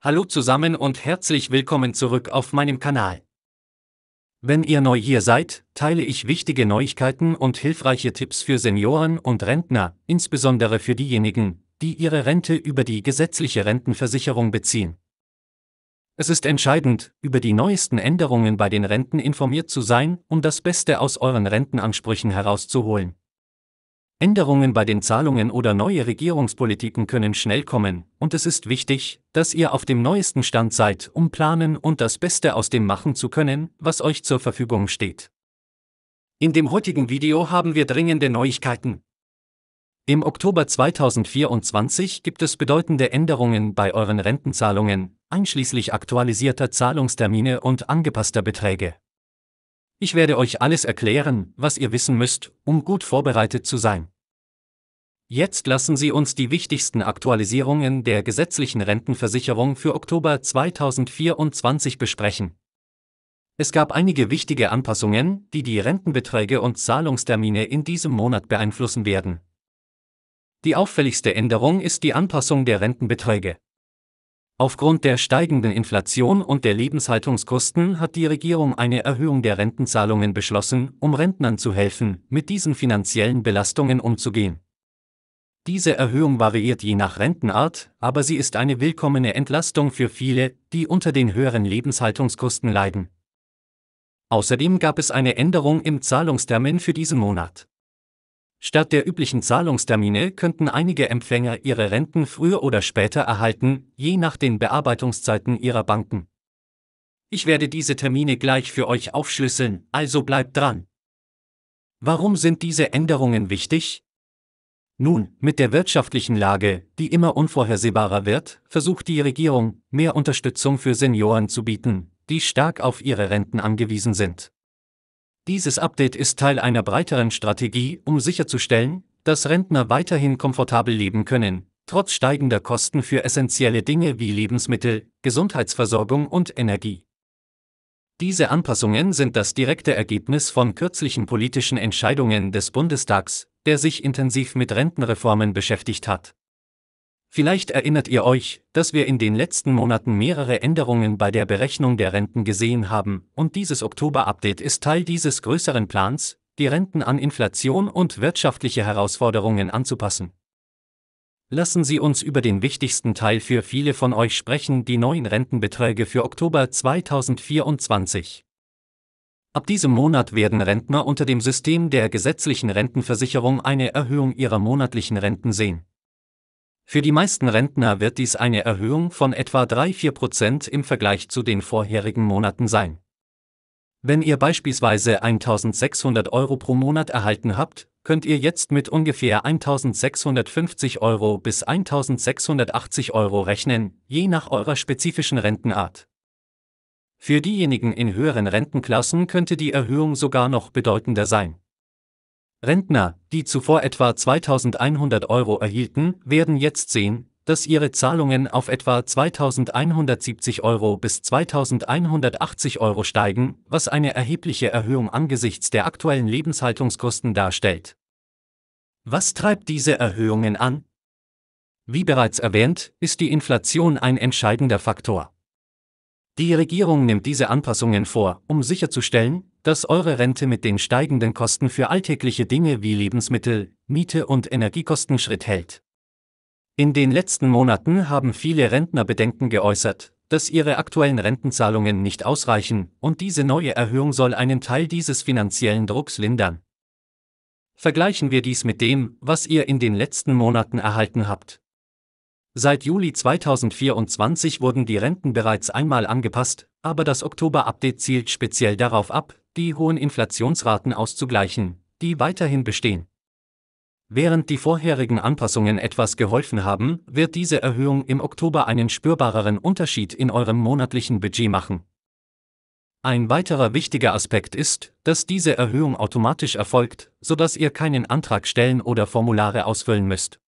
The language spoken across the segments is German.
Hallo zusammen und herzlich willkommen zurück auf meinem Kanal. Wenn ihr neu hier seid, teile ich wichtige Neuigkeiten und hilfreiche Tipps für Senioren und Rentner, insbesondere für diejenigen, die ihre Rente über die gesetzliche Rentenversicherung beziehen. Es ist entscheidend, über die neuesten Änderungen bei den Renten informiert zu sein, um das Beste aus euren Rentenansprüchen herauszuholen. Änderungen bei den Zahlungen oder neue Regierungspolitiken können schnell kommen, und es ist wichtig, dass ihr auf dem neuesten Stand seid, um planen und das Beste aus dem machen zu können, was euch zur Verfügung steht. In dem heutigen Video haben wir dringende Neuigkeiten. Im Oktober 2024 gibt es bedeutende Änderungen bei euren Rentenzahlungen, einschließlich aktualisierter Zahlungstermine und angepasster Beträge. Ich werde euch alles erklären, was ihr wissen müsst, um gut vorbereitet zu sein. Jetzt lassen Sie uns die wichtigsten Aktualisierungen der gesetzlichen Rentenversicherung für Oktober 2024 besprechen. Es gab einige wichtige Anpassungen, die die Rentenbeträge und Zahlungstermine in diesem Monat beeinflussen werden. Die auffälligste Änderung ist die Anpassung der Rentenbeträge. Aufgrund der steigenden Inflation und der Lebenshaltungskosten hat die Regierung eine Erhöhung der Rentenzahlungen beschlossen, um Rentnern zu helfen, mit diesen finanziellen Belastungen umzugehen. Diese Erhöhung variiert je nach Rentenart, aber sie ist eine willkommene Entlastung für viele, die unter den höheren Lebenshaltungskosten leiden. Außerdem gab es eine Änderung im Zahlungstermin für diesen Monat. Statt der üblichen Zahlungstermine könnten einige Empfänger ihre Renten früher oder später erhalten, je nach den Bearbeitungszeiten ihrer Banken. Ich werde diese Termine gleich für euch aufschlüsseln, also bleibt dran. Warum sind diese Änderungen wichtig? Nun, mit der wirtschaftlichen Lage, die immer unvorhersehbarer wird, versucht die Regierung, mehr Unterstützung für Senioren zu bieten, die stark auf ihre Renten angewiesen sind. Dieses Update ist Teil einer breiteren Strategie, um sicherzustellen, dass Rentner weiterhin komfortabel leben können, trotz steigender Kosten für essentielle Dinge wie Lebensmittel, Gesundheitsversorgung und Energie. Diese Anpassungen sind das direkte Ergebnis von kürzlichen politischen Entscheidungen des Bundestags, der sich intensiv mit Rentenreformen beschäftigt hat. Vielleicht erinnert ihr euch, dass wir in den letzten Monaten mehrere Änderungen bei der Berechnung der Renten gesehen haben, und dieses Oktober-Update ist Teil dieses größeren Plans, die Renten an Inflation und wirtschaftliche Herausforderungen anzupassen. Lassen Sie uns über den wichtigsten Teil für viele von euch sprechen, die neuen Rentenbeträge für Oktober 2024. Ab diesem Monat werden Rentner unter dem System der gesetzlichen Rentenversicherung eine Erhöhung ihrer monatlichen Renten sehen. Für die meisten Rentner wird dies eine Erhöhung von etwa 3-4 Prozent im Vergleich zu den vorherigen Monaten sein. Wenn ihr beispielsweise 1600 Euro pro Monat erhalten habt, könnt ihr jetzt mit ungefähr 1650 Euro bis 1680 Euro rechnen, je nach eurer spezifischen Rentenart. Für diejenigen in höheren Rentenklassen könnte die Erhöhung sogar noch bedeutender sein. Rentner, die zuvor etwa 2100 Euro erhielten, werden jetzt sehen, dass ihre Zahlungen auf etwa 2170 Euro bis 2180 Euro steigen, was eine erhebliche Erhöhung angesichts der aktuellen Lebenshaltungskosten darstellt. Was treibt diese Erhöhungen an? Wie bereits erwähnt, ist die Inflation ein entscheidender Faktor. Die Regierung nimmt diese Anpassungen vor, um sicherzustellen, dass eure Rente mit den steigenden Kosten für alltägliche Dinge wie Lebensmittel, Miete und Energiekosten Schritt hält. In den letzten Monaten haben viele Rentner Bedenken geäußert, dass ihre aktuellen Rentenzahlungen nicht ausreichen, und diese neue Erhöhung soll einen Teil dieses finanziellen Drucks lindern. Vergleichen wir dies mit dem, was ihr in den letzten Monaten erhalten habt. Seit Juli 2024 wurden die Renten bereits einmal angepasst, aber das Oktober-Update zielt speziell darauf ab, die hohen Inflationsraten auszugleichen, die weiterhin bestehen. Während die vorherigen Anpassungen etwas geholfen haben, wird diese Erhöhung im Oktober einen spürbareren Unterschied in eurem monatlichen Budget machen. Ein weiterer wichtiger Aspekt ist, dass diese Erhöhung automatisch erfolgt, sodass ihr keinen Antrag stellen oder Formulare ausfüllen müsst.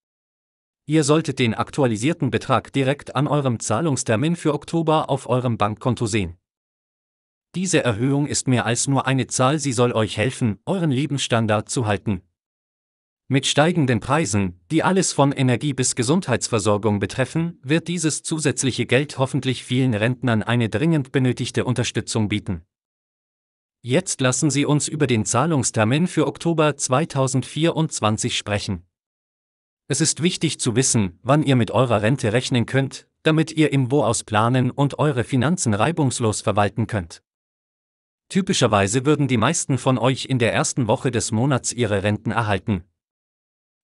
Ihr solltet den aktualisierten Betrag direkt an eurem Zahlungstermin für Oktober auf eurem Bankkonto sehen. Diese Erhöhung ist mehr als nur eine Zahl, sie soll euch helfen, euren Lebensstandard zu halten. Mit steigenden Preisen, die alles von Energie bis Gesundheitsversorgung betreffen, wird dieses zusätzliche Geld hoffentlich vielen Rentnern eine dringend benötigte Unterstützung bieten. Jetzt lassen Sie uns über den Zahlungstermin für Oktober 2024 sprechen. Es ist wichtig zu wissen, wann ihr mit eurer Rente rechnen könnt, damit ihr im Wo aus planen und eure Finanzen reibungslos verwalten könnt. Typischerweise würden die meisten von euch in der ersten Woche des Monats ihre Renten erhalten.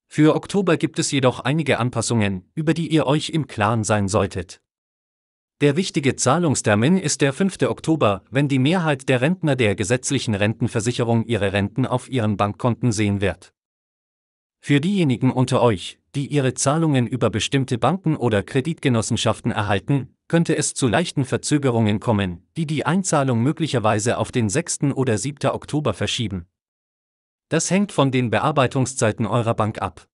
Für Oktober gibt es jedoch einige Anpassungen, über die ihr euch im Klaren sein solltet. Der wichtige Zahlungstermin ist der 5. Oktober, wenn die Mehrheit der Rentner der gesetzlichen Rentenversicherung ihre Renten auf ihren Bankkonten sehen wird. Für diejenigen unter euch, die ihre Zahlungen über bestimmte Banken oder Kreditgenossenschaften erhalten, könnte es zu leichten Verzögerungen kommen, die die Einzahlung möglicherweise auf den 6. oder 7. Oktober verschieben. Das hängt von den Bearbeitungszeiten eurer Bank ab.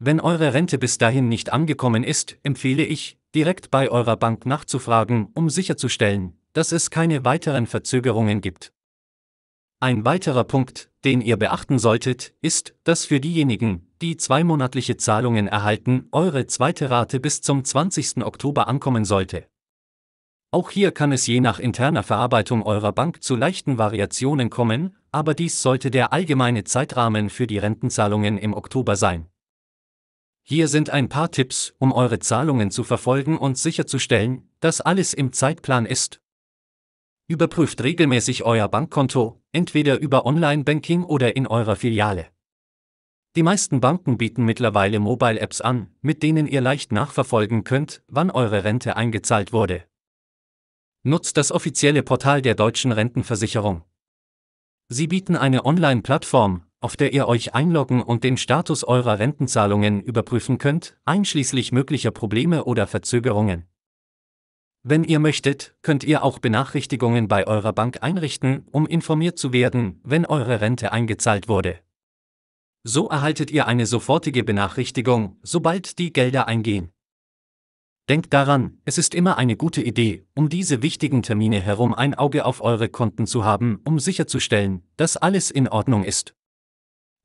Wenn eure Rente bis dahin nicht angekommen ist, empfehle ich, direkt bei eurer Bank nachzufragen, um sicherzustellen, dass es keine weiteren Verzögerungen gibt. Ein weiterer Punkt, den ihr beachten solltet, ist, dass für diejenigen, die zweimonatliche Zahlungen erhalten, eure zweite Rate bis zum 20. Oktober ankommen sollte. Auch hier kann es je nach interner Verarbeitung eurer Bank zu leichten Variationen kommen, aber dies sollte der allgemeine Zeitrahmen für die Rentenzahlungen im Oktober sein. Hier sind ein paar Tipps, um eure Zahlungen zu verfolgen und sicherzustellen, dass alles im Zeitplan ist. Überprüft regelmäßig euer Bankkonto, entweder über Online-Banking oder in eurer Filiale. Die meisten Banken bieten mittlerweile Mobile-Apps an, mit denen ihr leicht nachverfolgen könnt, wann eure Rente eingezahlt wurde. Nutzt das offizielle Portal der deutschen Rentenversicherung. Sie bieten eine Online-Plattform, auf der ihr euch einloggen und den Status eurer Rentenzahlungen überprüfen könnt, einschließlich möglicher Probleme oder Verzögerungen. Wenn ihr möchtet, könnt ihr auch Benachrichtigungen bei eurer Bank einrichten, um informiert zu werden, wenn eure Rente eingezahlt wurde. So erhaltet ihr eine sofortige Benachrichtigung, sobald die Gelder eingehen. Denkt daran, es ist immer eine gute Idee, um diese wichtigen Termine herum ein Auge auf eure Konten zu haben, um sicherzustellen, dass alles in Ordnung ist.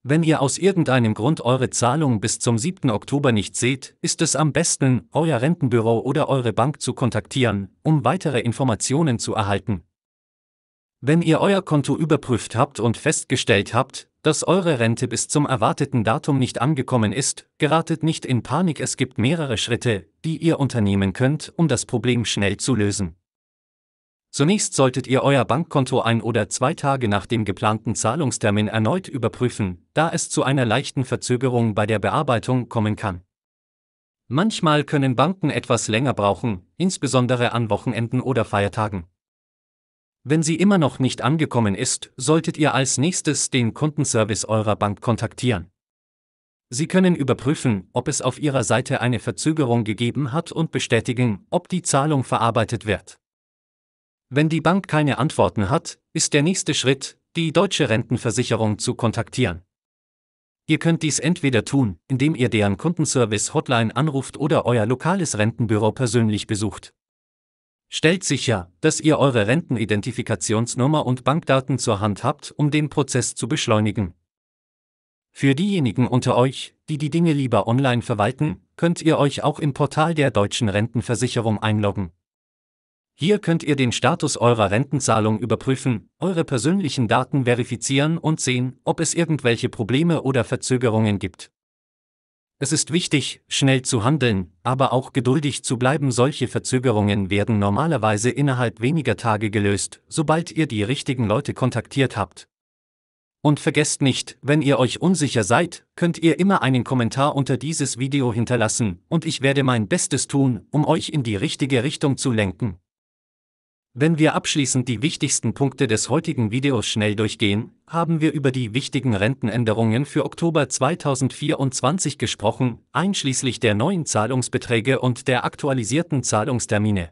Wenn ihr aus irgendeinem Grund eure Zahlung bis zum 7. Oktober nicht seht, ist es am besten, euer Rentenbüro oder eure Bank zu kontaktieren, um weitere Informationen zu erhalten. Wenn ihr euer Konto überprüft habt und festgestellt habt, dass eure Rente bis zum erwarteten Datum nicht angekommen ist, geratet nicht in Panik, es gibt mehrere Schritte, die ihr unternehmen könnt, um das Problem schnell zu lösen. Zunächst solltet ihr euer Bankkonto ein oder zwei Tage nach dem geplanten Zahlungstermin erneut überprüfen, da es zu einer leichten Verzögerung bei der Bearbeitung kommen kann. Manchmal können Banken etwas länger brauchen, insbesondere an Wochenenden oder Feiertagen. Wenn sie immer noch nicht angekommen ist, solltet ihr als nächstes den Kundenservice eurer Bank kontaktieren. Sie können überprüfen, ob es auf Ihrer Seite eine Verzögerung gegeben hat und bestätigen, ob die Zahlung verarbeitet wird. Wenn die Bank keine Antworten hat, ist der nächste Schritt, die deutsche Rentenversicherung zu kontaktieren. Ihr könnt dies entweder tun, indem ihr deren Kundenservice-Hotline anruft oder euer lokales Rentenbüro persönlich besucht. Stellt sicher, dass ihr eure Rentenidentifikationsnummer und Bankdaten zur Hand habt, um den Prozess zu beschleunigen. Für diejenigen unter euch, die die Dinge lieber online verwalten, könnt ihr euch auch im Portal der deutschen Rentenversicherung einloggen. Hier könnt ihr den Status eurer Rentenzahlung überprüfen, eure persönlichen Daten verifizieren und sehen, ob es irgendwelche Probleme oder Verzögerungen gibt. Es ist wichtig, schnell zu handeln, aber auch geduldig zu bleiben. Solche Verzögerungen werden normalerweise innerhalb weniger Tage gelöst, sobald ihr die richtigen Leute kontaktiert habt. Und vergesst nicht, wenn ihr euch unsicher seid, könnt ihr immer einen Kommentar unter dieses Video hinterlassen, und ich werde mein Bestes tun, um euch in die richtige Richtung zu lenken. Wenn wir abschließend die wichtigsten Punkte des heutigen Videos schnell durchgehen, haben wir über die wichtigen Rentenänderungen für Oktober 2024 gesprochen, einschließlich der neuen Zahlungsbeträge und der aktualisierten Zahlungstermine.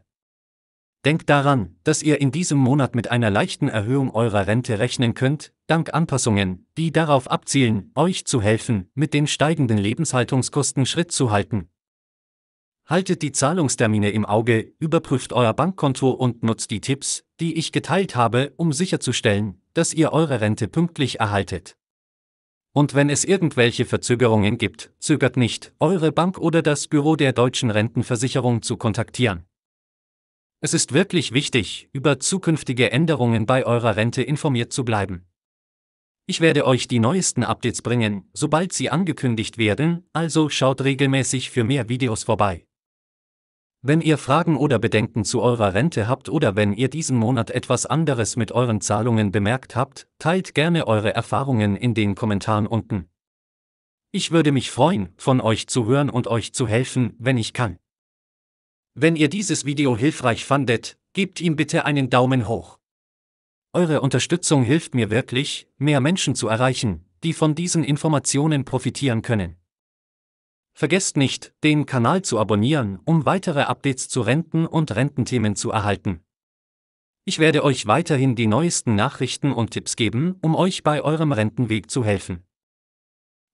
Denkt daran, dass ihr in diesem Monat mit einer leichten Erhöhung eurer Rente rechnen könnt, dank Anpassungen, die darauf abzielen, euch zu helfen, mit den steigenden Lebenshaltungskosten Schritt zu halten. Haltet die Zahlungstermine im Auge, überprüft euer Bankkonto und nutzt die Tipps, die ich geteilt habe, um sicherzustellen, dass ihr eure Rente pünktlich erhaltet. Und wenn es irgendwelche Verzögerungen gibt, zögert nicht, eure Bank oder das Büro der deutschen Rentenversicherung zu kontaktieren. Es ist wirklich wichtig, über zukünftige Änderungen bei eurer Rente informiert zu bleiben. Ich werde euch die neuesten Updates bringen, sobald sie angekündigt werden, also schaut regelmäßig für mehr Videos vorbei. Wenn ihr Fragen oder Bedenken zu eurer Rente habt oder wenn ihr diesen Monat etwas anderes mit euren Zahlungen bemerkt habt, teilt gerne eure Erfahrungen in den Kommentaren unten. Ich würde mich freuen, von euch zu hören und euch zu helfen, wenn ich kann. Wenn ihr dieses Video hilfreich fandet, gebt ihm bitte einen Daumen hoch. Eure Unterstützung hilft mir wirklich, mehr Menschen zu erreichen, die von diesen Informationen profitieren können. Vergesst nicht, den Kanal zu abonnieren, um weitere Updates zu Renten und Rententhemen zu erhalten. Ich werde euch weiterhin die neuesten Nachrichten und Tipps geben, um euch bei eurem Rentenweg zu helfen.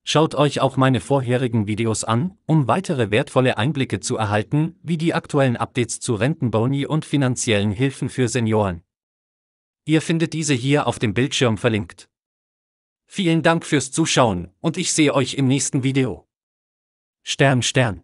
Schaut euch auch meine vorherigen Videos an, um weitere wertvolle Einblicke zu erhalten, wie die aktuellen Updates zu Rentenboni und finanziellen Hilfen für Senioren. Ihr findet diese hier auf dem Bildschirm verlinkt. Vielen Dank fürs Zuschauen und ich sehe euch im nächsten Video. Stern Stern.